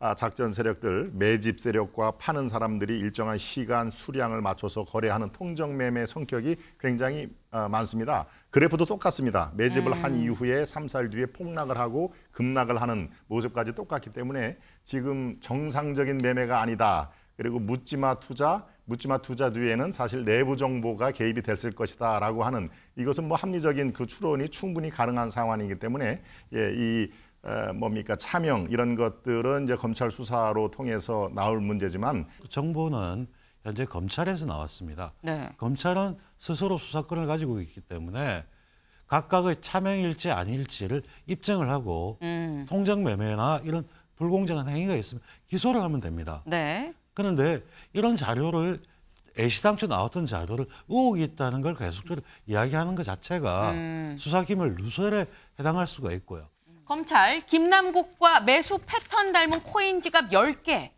아, 작전 세력들 매집 세력과 파는 사람들이 일정한 시간 수량을 맞춰서 거래하는 통정 매매 성격이 굉장히 아, 많습니다. 그래프도 똑같습니다. 매집을 음. 한 이후에 3, 4일 뒤에 폭락을 하고 급락을 하는 모습까지 똑같기 때문에 지금 정상적인 매매가 아니다. 그리고 묻지마 투자, 묻지마 투자 뒤에는 사실 내부 정보가 개입이 됐을 것이다라고 하는 이것은 뭐 합리적인 그 추론이 충분히 가능한 상황이기 때문에 예, 이 뭡니까 차명 이런 것들은 이제 검찰 수사로 통해서 나올 문제지만 그 정보는 현재 검찰에서 나왔습니다. 네. 검찰은 스스로 수사권을 가지고 있기 때문에 각각의 차명일지 아닐지를 입증을 하고 음. 통정 매매나 이런 불공정한 행위가 있으면 기소를 하면 됩니다. 네. 그런데 이런 자료를 애시당초 나왔던 자료를 의혹이 있다는 걸 계속적으로 이야기하는 것 자체가 음. 수사기을 누설에 해당할 수가 있고요. 검찰 김남국과 매수 패턴 닮은 코인 지갑 10개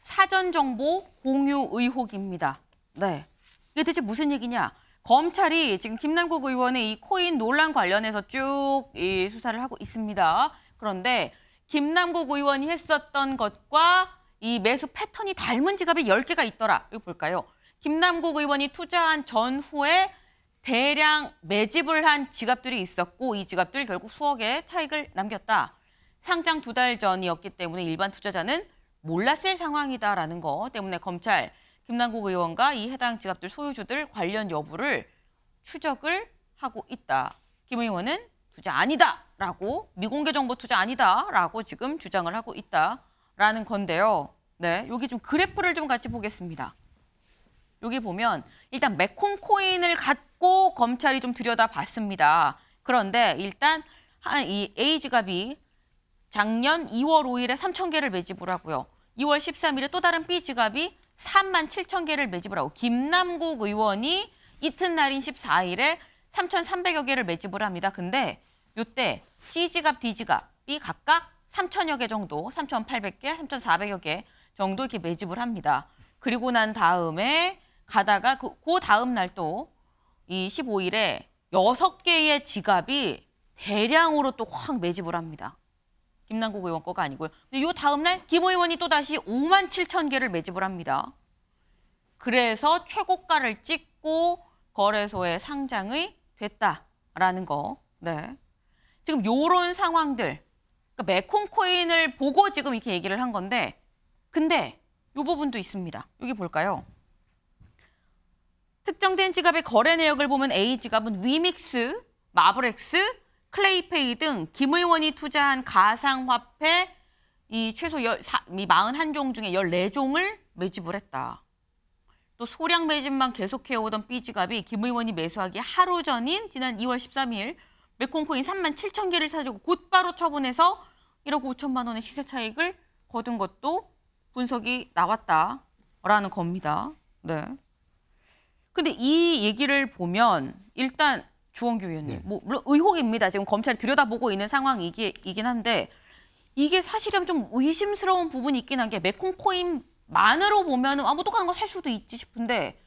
사전 정보 공유 의혹입니다. 네. 이게 대체 무슨 얘기냐? 검찰이 지금 김남국 의원의 이 코인 논란 관련해서 쭉 이 수사를 하고 있습니다. 그런데 김남국 의원이 했었던 것과 이 매수 패턴이 닮은 지갑이 열개가 있더라. 이거 볼까요? 김남국 의원이 투자한 전후에 대량 매집을 한 지갑들이 있었고 이 지갑들 결국 수억의 차익을 남겼다. 상장 두 달 전이었기 때문에 일반 투자자는 몰랐을 상황이다라는 거 때문에 검찰 김남국 의원과 이 해당 지갑들 소유주들 관련 여부를 추적을 하고 있다. 김 의원은 투자 아니다라고 미공개 정보 투자 아니다라고 지금 주장을 하고 있다라는 건데요. 네, 여기 좀 그래프를 좀 같이 보겠습니다. 여기 보면 일단 메콩코인을 갖 싶고 검찰이 좀 들여다봤습니다. 그런데 일단 한이 A지갑이 작년 2월 5일에 3천 개를 매집을 하고요. 2월 13일에 또 다른 B지갑이 3만 7천 개를 매집을 하고 김남국 의원이 이튿날인 14일에 3,300여 개를 매집을 합니다. 근데 이때 C지갑, D지갑이 각각 3,000여 개 정도, 3,800개, 3,400여 개 정도 이렇게 매집을 합니다. 그리고 난 다음에 가다가 그, 그 다음 날또 이 15일에 6 개의 지갑이 대량으로 또 확 매집을 합니다. 김남국 의원 거가 아니고요. 요 다음 날김 의원이 또 다시 5만 7천 개를 매집을 합니다. 그래서 최고가를 찍고 거래소에 상장이 됐다라는 거. 네. 지금 요런 상황들. 그러니까 메콩 코인을 보고 지금 이렇게 얘기를 한 건데 근데 요 부분도 있습니다. 여기 볼까요? 특정된 지갑의 거래 내역을 보면 A 지갑은 위믹스, 마블렉스, 클레이페이 등 김 의원이 투자한 가상화폐 이 최소 10, 이 41종 중에 14종을 매집을 했다. 또 소량 매집만 계속해오던 B지갑이 김 의원이 매수하기 하루 전인 지난 2월 13일 메콩코인 3만 7천 개를 사주고 곧바로 처분해서 1억 5천만 원의 시세 차익을 거둔 것도 분석이 나왔다라는 겁니다. 네. 근데 이 얘기를 보면 일단 주원규 위원님, 네. 뭐 물론 의혹입니다. 지금 검찰이 들여다보고 있는 상황이긴 한데 이게 사실은 좀 의심스러운 부분이 있긴 한 게 메콩 코인만으로 보면 아무 똑같은 거 살 수도 있지 싶은데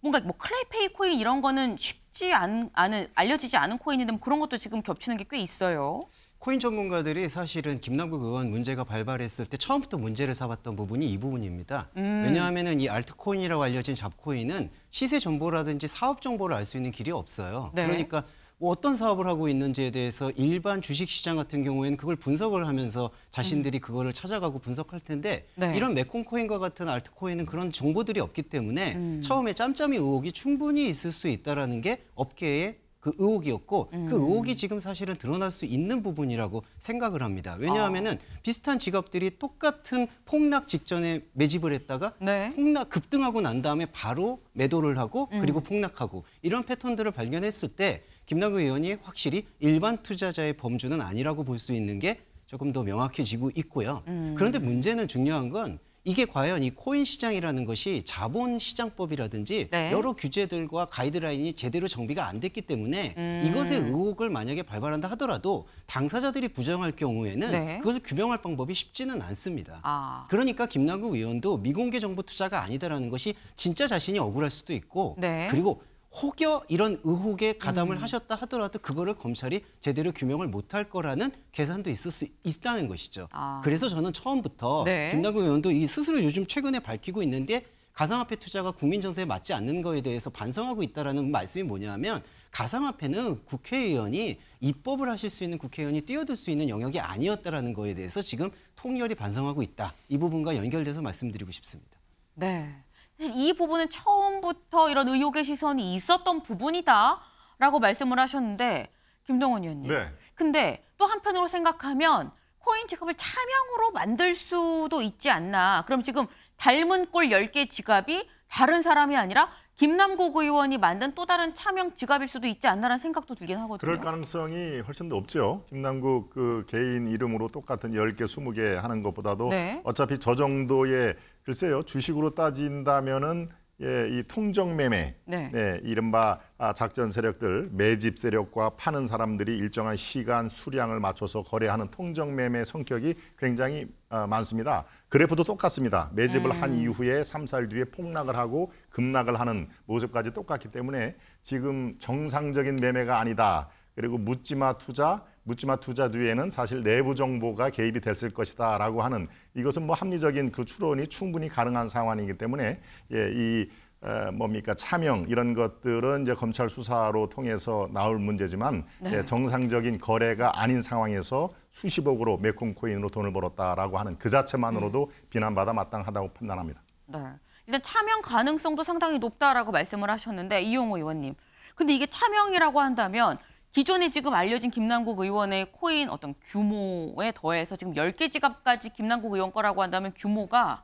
뭔가 뭐 클레이페이 코인 이런 거는 쉽지 않은 알려지지 않은 코인인데 뭐 그런 것도 지금 겹치는 게 꽤 있어요. 코인 전문가들이 사실은 김남국 의원 문제가 발발했을 때 처음부터 문제를 삼았던 부분이 이 부분입니다. 음. 왜냐하면 이 알트코인이라고 알려진 잡코인은 시세 정보라든지 사업 정보를 알 수 있는 길이 없어요. 네. 그러니까 뭐 어떤 사업을 하고 있는지에 대해서 일반 주식시장 같은 경우에는 그걸 분석을 하면서 자신들이 음. 그거를 찾아가고 분석할 텐데 네. 이런 메콩코인과 같은 알트코인은 그런 정보들이 없기 때문에 음. 처음에 짬짬이 의혹이 충분히 있을 수 있다는 라게 업계의 그 의혹이었고 그 음. 그 의혹이 지금 사실은 드러날 수 있는 부분이라고 생각을 합니다. 왜냐하면은 아. 비슷한 직업들이 똑같은 폭락 직전에 매집을 했다가 네. 폭락 급등하고 난 다음에 바로 매도를 하고 음. 그리고 폭락하고 이런 패턴들을 발견했을 때 김남국 의원이 확실히 일반 투자자의 범주는 아니라고 볼 수 있는 게 조금 더 명확해지고 있고요. 음. 그런데 문제는 중요한 건 이게 과연 이 코인 시장이라는 것이 자본 시장법이라든지 네. 여러 규제들과 가이드라인이 제대로 정비가 안 됐기 때문에 음. 이것의 의혹을 만약에 발발한다 하더라도 당사자들이 부정할 경우에는 네. 그것을 규명할 방법이 쉽지는 않습니다. 아. 그러니까 김남국 의원도 미공개 정보 투자가 아니다라는 것이 진짜 자신이 억울할 수도 있고 네. 그리고 혹여 이런 의혹에 가담을 음. 하셨다 하더라도 그거를 검찰이 제대로 규명을 못할 거라는 계산도 있을 수 있다는 것이죠. 아. 그래서 저는 처음부터 네. 김남국 의원도 이 스스로 요즘 최근에 밝히고 있는데 가상화폐 투자가 국민 정서에 맞지 않는 거에 대해서 반성하고 있다라는 말씀이 뭐냐면 가상화폐는 국회의원이 입법을 하실 수 있는 국회의원이 뛰어들 수 있는 영역이 아니었다라는 거에 대해서 지금 통렬히 반성하고 있다. 이 부분과 연결돼서 말씀드리고 싶습니다. 네. 사실 이 부분은 처음부터 이런 의혹의 시선이 있었던 부분이다라고 말씀을 하셨는데 김동원 의원님. 네. 근데 또 한편으로 생각하면 코인 지갑을 차명으로 만들 수도 있지 않나. 그럼 지금 닮은 꼴 10개 지갑이 다른 사람이 아니라 김남국 의원이 만든 또 다른 차명 지갑일 수도 있지 않나라는 생각도 들긴 하거든요. 그럴 가능성이 훨씬 더 없죠. 김남국 그 개인 이름으로 똑같은 10개, 20개 하는 것보다도 네. 어차피 저 정도의 글쎄요, 주식으로 따진다면은 예, 이 통정 매매, 네. 네, 이른바 아, 작전 세력들 매집 세력과 파는 사람들이 일정한 시간 수량을 맞춰서 거래하는 통정 매매 성격이 굉장히 어, 많습니다. 그래프도 똑같습니다. 매집을 음. 한 이후에 3, 4일 뒤에 폭락을 하고 급락을 하는 모습까지 똑같기 때문에 지금 정상적인 매매가 아니다. 그리고 묻지마 투자 묻지마 투자 뒤에는 사실 내부 정보가 개입이 됐을 것이다라고 하는 이것은 뭐 합리적인 그 추론이 충분히 가능한 상황이기 때문에 예, 이 에, 어, 뭡니까 차명 이런 것들은 이제 검찰 수사로 통해서 나올 문제지만 네. 예, 정상적인 거래가 아닌 상황에서 수십억으로 메콩 코인으로 돈을 벌었다라고 하는 그 자체만으로도 네. 비난받아 마땅하다고 판단합니다. 네. 일단 차명 가능성도 상당히 높다라고 말씀을 하셨는데 이용호 의원님. 근데 이게 차명이라고 한다면 기존에 지금 알려진 김남국 의원의 코인 어떤 규모에 더해서 지금 열개 지갑까지 김남국 의원 거라고 한다면 규모가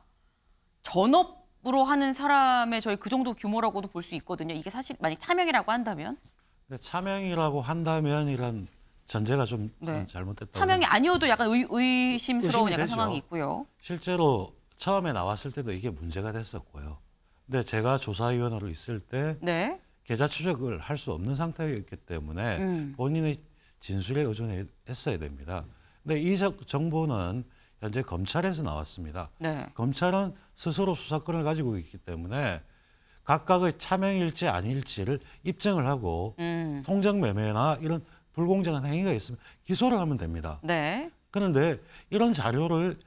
전업으로 하는 사람의 저희 그 정도 규모라고도 볼 수 있거든요. 이게 사실 만약 차명이라고 한다면? 네, 차명이라고 한다면 이런 전제가 좀 네. 잘못됐다. 차명이 아니어도 약간 의, 심스러운 약간 상황이 있고요. 실제로 처음에 나왔을 때도 이게 문제가 됐었고요. 근데 제가 조사위원으로 있을 때 네. 계좌 추적을 할 수 없는 상태였기 때문에 음. 본인의 진술에 의존했어야 됩니다. 근데 이 정보는 현재 검찰에서 나왔습니다. 네. 검찰은 스스로 수사권을 가지고 있기 때문에 각각의 차명일지 아닐지를 입증을 하고 음. 통정 매매나 이런 불공정한 행위가 있으면 기소를 하면 됩니다. 네. 그런데 이런 자료를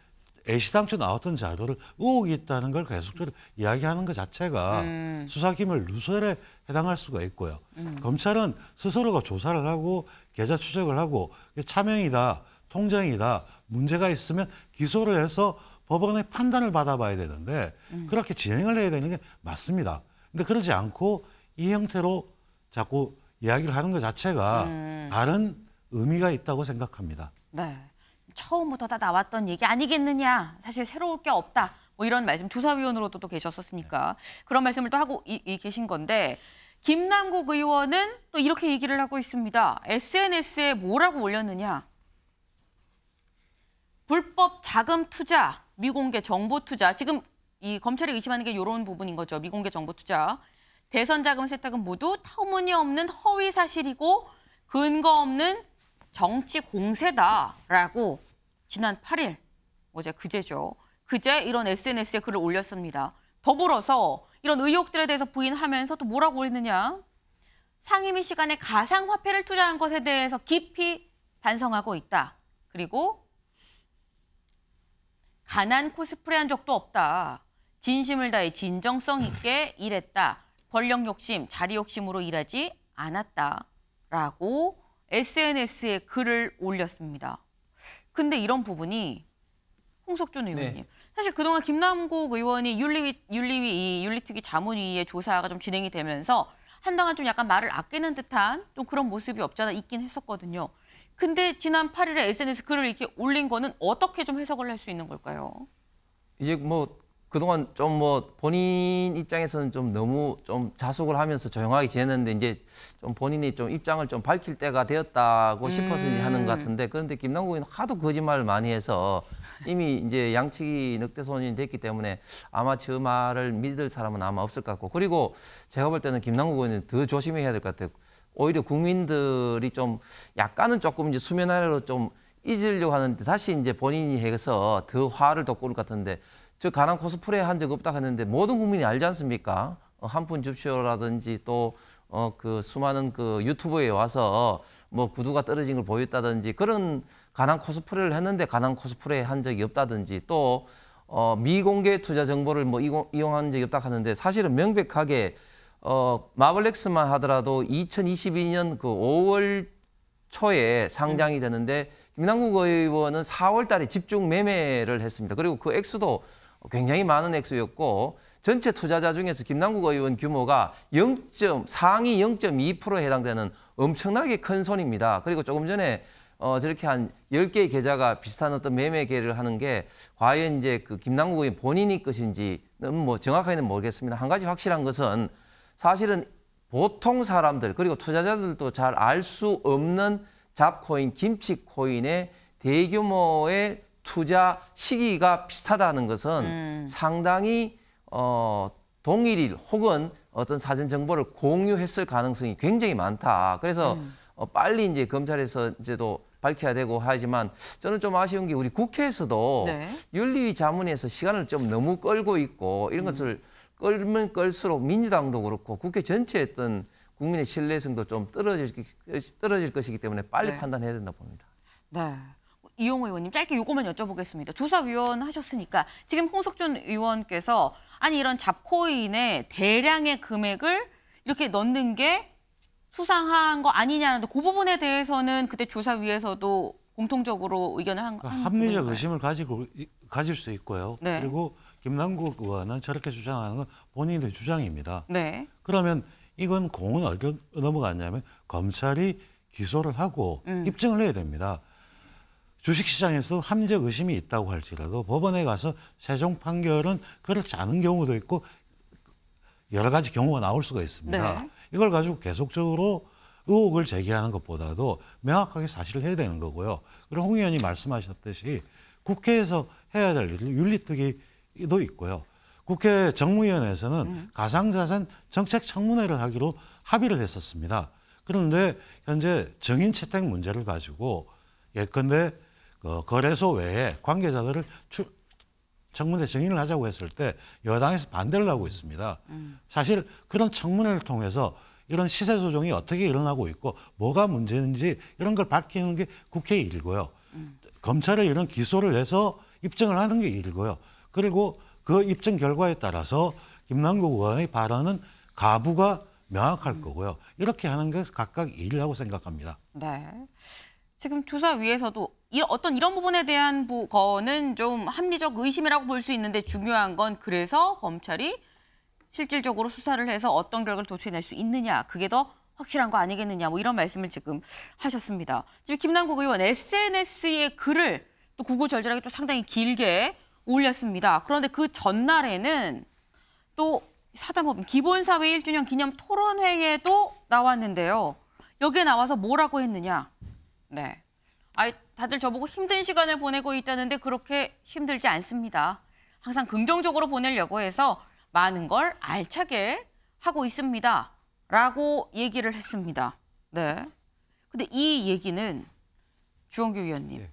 애시당초 나왔던 자료를 의혹이 있다는 걸 계속적으로 이야기하는 것 자체가 음. 수사기밀 누설에 해당할 수가 있고요. 음. 검찰은 스스로가 조사를 하고 계좌 추적을 하고 차명이다, 통장이다, 문제가 있으면 기소를 해서 법원의 판단을 받아봐야 되는데 음. 그렇게 진행을 해야 되는 게 맞습니다. 근데 그러지 않고 이 형태로 자꾸 이야기를 하는 것 자체가 음. 다른 의미가 있다고 생각합니다. 네. 처음부터 다 나왔던 얘기 아니겠느냐. 사실 새로울 게 없다. 뭐 이런 말씀 조사위원으로도 또 계셨었으니까 그런 말씀을 또 하고 이, 이 계신 건데 김남국 의원은 또 이렇게 얘기를 하고 있습니다. SNS에 뭐라고 올렸느냐. 불법 자금 투자, 미공개 정보 투자. 지금 이 검찰이 의심하는 게 이런 부분인 거죠. 미공개 정보 투자. 대선 자금 세탁은 모두 터무니없는 허위 사실이고 근거 없는 정치 공세다라고 지난 8일, 어제 그제죠. 그제 이런 SNS에 글을 올렸습니다. 더불어서 이런 의혹들에 대해서 부인하면서 또 뭐라고 했느냐. 상임위 시간에 가상화폐를 투자한 것에 대해서 깊이 반성하고 있다. 그리고 가난 코스프레한 적도 없다. 진심을 다해 진정성 있게 일했다. 권력 욕심, 자리 욕심으로 일하지 않았다. 라고 SNS에 글을 올렸습니다. 근데 이런 부분이 홍석준 네. 의원님. 네. 사실 그동안 김남국 의원이 윤리위, 윤리위 윤리특위 자문위의 조사가 좀 진행이 되면서 한동안 좀 약간 말을 아끼는 듯한 좀 그런 모습이 없잖아 있긴 했었거든요. 근데 지난 8일에 SNS 글을 이렇게 올린 거는 어떻게 좀 해석을 할 수 있는 걸까요? 이제 뭐 그동안 좀 뭐 본인 입장에서는 좀 너무 좀 자숙을 하면서 조용하게 지냈는데 이제 좀 본인이 좀 입장을 좀 밝힐 때가 되었다고 음. 싶어서 하는 것 같은데 그런데 김남국은 하도 거짓말을 많이 해서 이미 이제 양측이 늑대 소년이 됐기 때문에 아마 저 말을 믿을 사람은 아마 없을 것 같고 그리고 제가 볼 때는 김남국 의원은 더 조심해야 될 것 같아요. 오히려 국민들이 좀 약간은 조금 이제 수면 아래로 좀 잊으려고 하는데 다시 이제 본인이 해서 더 화를 돋구는 것 같은데 저 가난 코스프레 한 적 없다 했는데 모든 국민이 알지 않습니까? 어, 한푼 줍쇼라든지 또 어, 그 수많은 그 유튜브에 와서 뭐 구두가 떨어진 걸 보였다든지 그런 가난 코스프레를 했는데 가난 코스프레 한 적이 없다든지 또 어, 미공개 투자 정보를 뭐 이고, 이용한 적이 없다 하는데 사실은 명백하게 어, 마블렉스만 하더라도 2022년 그 5월 초에 상장이 네. 되는데 김남국 의원은 4월 달에 집중 매매를 했습니다. 그리고 그 액수도 굉장히 많은 액수였고 전체 투자자 중에서 김남국 의원 규모가 0. 상위 0.2%에 해당되는 엄청나게 큰 손입니다. 그리고 조금 전에 어, 저렇게 한1 0개의 계좌가 비슷한 어떤 매매계를 하는 게 과연 이제 그 김남국 의원 본인이 것인지는 뭐 정확하게는 모르겠습니다. 한 가지 확실한 것은 사실은 보통 사람들 그리고 투자자들도 잘 알 수 없는 잡코인, 김치코인의 대규모의 투자 시기가 비슷하다는 것은 음. 상당히 어, 동일일 혹은 어떤 사전 정보를 공유했을 가능성이 굉장히 많다. 그래서 음. 어, 빨리 이제 검찰에서 이제도 밝혀야 되고 하지만 저는 좀 아쉬운 게 우리 국회에서도 네. 윤리위 자문에서 시간을 좀 너무 끌고 있고 이런 음. 것을 끌면 끌수록 민주당도 그렇고 국회 전체에 어떤 국민의 신뢰성도 좀 떨어질, 떨어질 것이기 때문에 빨리 네. 판단해야 된다 봅니다. 네. 이용호 의원님 짧게 요거만 여쭤보겠습니다. 조사위원 하셨으니까 지금 홍석준 의원께서 아니 이런 잡코인에 대량의 금액을 이렇게 넣는 게 수상한 거 아니냐는데 그 부분에 대해서는 그때 조사위에서도 공통적으로 의견을 한 그러니까 합리적 부분일까요? 의심을 가지고 가질 수 있고요. 네. 그리고 김남국 의원은 저렇게 주장하는 건 본인의 주장입니다. 네. 그러면 이건 공은 어디로 넘어갔냐면 검찰이 기소를 하고 음. 입증을 해야 됩니다. 주식시장에서도 리적 의심이 있다고 할지라도 법원에 가서 최종 판결은 그렇지 않은 경우도 있고 여러 가지 경우가 나올 수가 있습니다. 네. 이걸 가지고 계속적으로 의혹을 제기하는 것보다도 명확하게 사실을 해야 되는 거고요. 그리고 홍 의원이 말씀하셨듯이 국회에서 해야 될 일은 윤리특위도 있고요. 국회 정무위원회에서는 음. 가상자산 정책 청문회를 하기로 합의를 했었습니다. 그런데 현재 정인 채택 문제를 가지고 예컨대 그 거래소 외에 관계자들을 추, 청문회 증인을 하자고 했을 때 여당에서 반대를 하고 있습니다. 음. 사실 그런 청문회를 통해서 이런 시세 조정이 어떻게 일어나고 있고 뭐가 문제인지 이런 걸 밝히는 게 국회의 일이고요. 음. 검찰에 이런 기소를 해서 입증을 하는 게 일이고요. 그리고 그 입증 결과에 따라서 김남국 의원의 발언은 가부가 명확할 음. 거고요. 이렇게 하는 게 각각 일이라고 생각합니다. 네. 지금 주사 위에서도 어떤 이런 부분에 대한 거는 좀 합리적 의심이라고 볼 수 있는데 중요한 건 그래서 검찰이 실질적으로 수사를 해서 어떤 결과를 도출해낼 수 있느냐 그게 더 확실한 거 아니겠느냐 뭐 이런 말씀을 지금 하셨습니다. 지금 김남국 의원 s n s 의 글을 또 구구절절하게 또 상당히 길게 올렸습니다. 그런데 그 전날에는 또 사단법인 기본사회 1주년 기념 토론회에도 나왔는데요. 여기에 나와서 뭐라고 했느냐. 네. 아이 다들 저보고 힘든 시간을 보내고 있다는데 그렇게 힘들지 않습니다. 항상 긍정적으로 보내려고 해서 많은 걸 알차게 하고 있습니다. 라고 얘기를 했습니다. 네. 근데 이 얘기는 주원규 위원님. 네.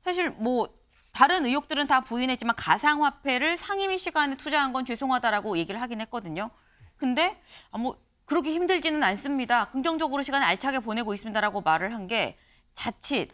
사실 뭐 다른 의혹들은 다 부인했지만 가상화폐를 상임위 시간에 투자한 건 죄송하다라고 얘기를 하긴 했거든요. 근데 아, 뭐 그렇게 힘들지는 않습니다. 긍정적으로 시간을 알차게 보내고 있습니다라고 말을 한게 자칫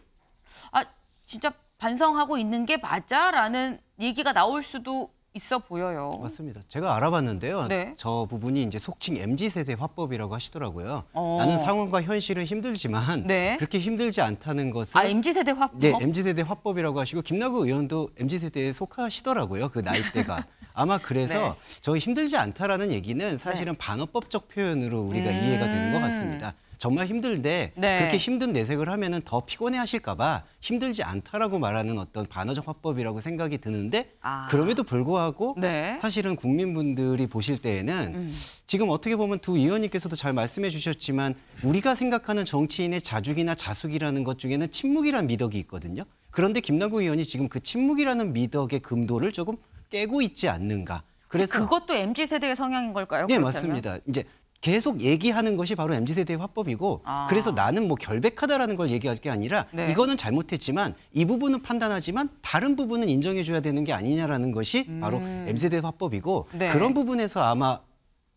아 진짜 반성하고 있는 게 맞아라는 얘기가 나올 수도 있어 보여요. 맞습니다. 제가 알아봤는데요. 네. 저 부분이 이제 속칭 MZ 세대 화법이라고 하시더라고요. 어. 나는 상황과 현실은 힘들지만 네. 그렇게 힘들지 않다는 것을 아 MZ 세대 화법. 네, MZ 세대 화법이라고 하시고 김나구 의원도 MZ 세대에 속하시더라고요. 그 나이대가. 아마 그래서 네. 저 힘들지 않다라는 얘기는 사실은 네. 반어법적 표현으로 우리가 음... 이해가 되는 것 같습니다. 정말 힘들데 네. 그렇게 힘든 내색을 하면은 더 피곤해 하실까봐 힘들지 않다라고 말하는 어떤 반어적 화법이라고 생각이 드는데 아. 그럼에도 불구하고 네. 사실은 국민분들이 보실 때에는 음. 지금 어떻게 보면 두 의원님께서도 잘 말씀해 주셨지만 우리가 생각하는 정치인의 자죽이나 자숙이라는 것 중에는 침묵이란 미덕이 있거든요. 그런데 김남구 의원이 지금 그 침묵이라는 미덕의 금도를 조금 깨고 있지 않는가. 그래서 그것도 MZ 세대의 성향인 걸까요? 네, 그렇다면? 맞습니다. 이제 계속 얘기하는 것이 바로 mz 세대의 화법이고 아. 그래서 나는 뭐 결백하다라는 걸 얘기할 게 아니라 네. 이거는 잘못했지만 이 부분은 판단하지만 다른 부분은 인정해줘야 되는 게 아니냐라는 것이 음. 바로 mz 세대 의 화법이고 네. 그런 부분에서 아마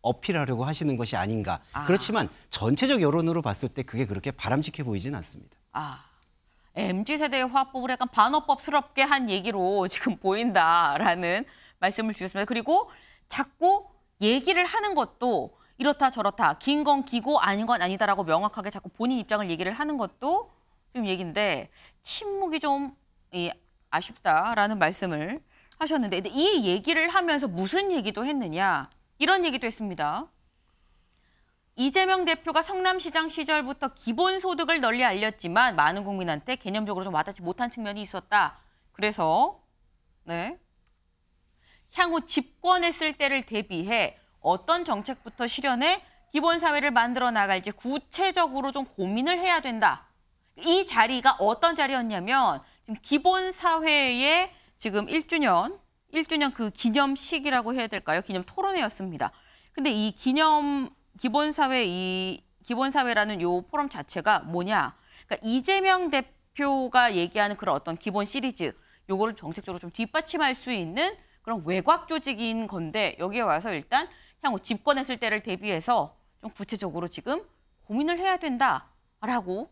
어필하려고 하시는 것이 아닌가. 아. 그렇지만 전체적 여론으로 봤을 때 그게 그렇게 바람직해 보이진 않습니다. 아. MZ 세대의 화법을 약간 반어법스럽게 한 얘기로 지금 보인다라는 말씀을 주셨습니다. 그리고 자꾸 얘기를 하는 것도 이렇다 저렇다 긴 건 기고 아닌 건 아니다라고 명확하게 자꾸 본인 입장을 얘기를 하는 것도 지금 얘기인데 침묵이 좀 예, 아쉽다라는 말씀을 하셨는데 이 얘기를 하면서 무슨 얘기도 했느냐 이런 얘기도 했습니다. 이재명 대표가 성남시장 시절부터 기본소득을 널리 알렸지만 많은 국민한테 개념적으로 좀 와닿지 못한 측면이 있었다. 그래서 네. 향후 집권했을 때를 대비해 어떤 정책부터 실현해 기본 사회를 만들어 나갈지 구체적으로 좀 고민을 해야 된다. 이 자리가 어떤 자리였냐면 지금 기본 사회의 지금 1주년 1주년 그 기념식이라고 해야 될까요? 기념 토론회였습니다. 근데 이 기념 기본 사회 이 기본 사회라는 요 포럼 자체가 뭐냐? 그러니까 이재명 대표가 얘기하는 그런 어떤 기본 시리즈 요거를 정책적으로 좀 뒷받침할 수 있는 그런 외곽 조직인 건데 여기에 와서 일단 향후 집권했을 때를 대비해서 좀 구체적으로 지금 고민을 해야 된다라고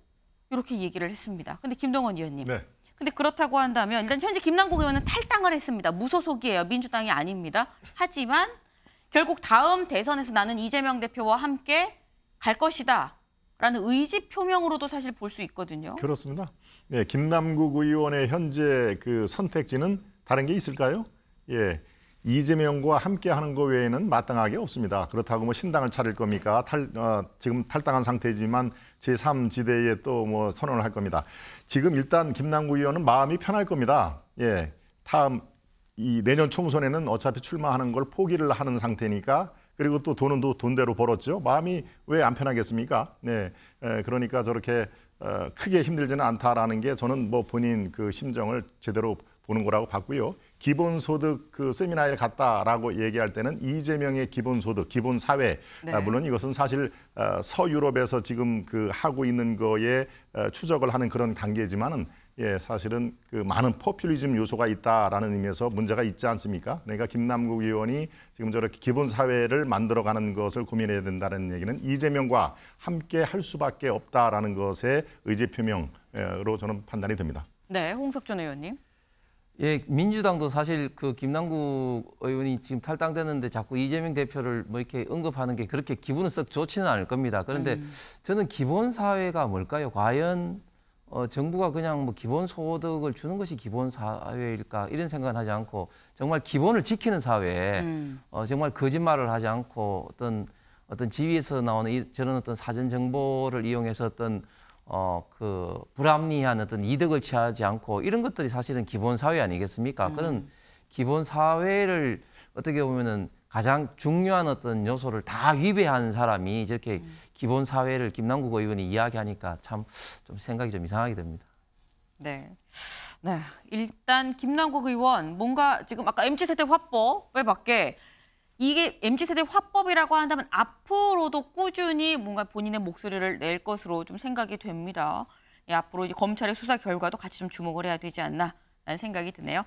이렇게 얘기를 했습니다. 근데 김동원 의원님. 네. 근데 그렇다고 한다면 일단 현재 김남국 의원은 탈당을 했습니다. 무소속이에요. 민주당이 아닙니다. 하지만 결국 다음 대선에서 나는 이재명 대표와 함께 갈 것이다. 라는 의지 표명으로도 사실 볼 수 있거든요. 그렇습니다. 예, 김남국 의원의 현재 그 선택지는 다른 게 있을까요? 예, 이재명과 함께하는 것 외에는 마땅하게 없습니다. 그렇다고 뭐 신당을 차릴 겁니까? 탈, 어, 지금 탈당한 상태지만 제3지대에 또 뭐 선언을 할 겁니다. 지금 일단 김남구 의원은 마음이 편할 겁니다. 예, 다음 이 내년 총선에는 어차피 출마하는 걸 포기를 하는 상태니까 그리고 또 돈은 또 돈대로 벌었죠. 마음이 왜 안 편하겠습니까? 네, 예, 그러니까 저렇게 어, 크게 힘들지는 않다라는 게 저는 뭐 본인 그 심정을 제대로 보는 거라고 봤고요. 기본소득 그 세미나에 갔다라고 얘기할 때는 이재명의 기본소득, 기본사회. 네. 아, 물론 이것은 사실 어, 서유럽에서 지금 그 하고 있는 거에 어, 추적을 하는 그런 단계지만은 예, 사실은 그 많은 포퓰리즘 요소가 있다라는 의미에서 문제가 있지 않습니까? 그러니까 김남국 의원이 지금 저렇게 기본 사회를 만들어가는 것을 고민해야 된다는 얘기는 이재명과 함께 할 수밖에 없다라는 것의 의지 표명으로 저는 판단이 됩니다. 네, 홍석준 의원님. 예, 민주당도 사실 그 김남국 의원이 지금 탈당됐는데 자꾸 이재명 대표를 뭐 이렇게 언급하는 게 그렇게 기분은 썩 좋지는 않을 겁니다. 그런데 음. 저는 기본 사회가 뭘까요? 과연 어, 정부가 그냥 뭐 기본 소득을 주는 것이 기본 사회일까 이런 생각은 하지 않고 정말 기본을 지키는 사회에 음. 어, 정말 거짓말을 하지 않고 어떤 어떤 지위에서 나오는 이, 저런 어떤 사전 정보를 이용해서 어떤 어, 그 불합리한 어떤 이득을 취하지 않고 이런 것들이 사실은 기본 사회 아니겠습니까? 음. 그런 기본 사회를 어떻게 보면은 가장 중요한 어떤 요소를 다 위배한 사람이 이렇게 음. 기본 사회를 김남국 의원이 이야기하니까 참 좀 생각이 좀 이상하게 됩니다. 네. 네. 일단 김남국 의원 뭔가 지금 아까 MZ 세대 확보 왜 밖에 이게 MZ세대 화법이라고 한다면 앞으로도 꾸준히 뭔가 본인의 목소리를 낼 것으로 좀 생각이 됩니다. 예, 앞으로 이제 검찰의 수사 결과도 같이 좀 주목을 해야 되지 않나라는 생각이 드네요.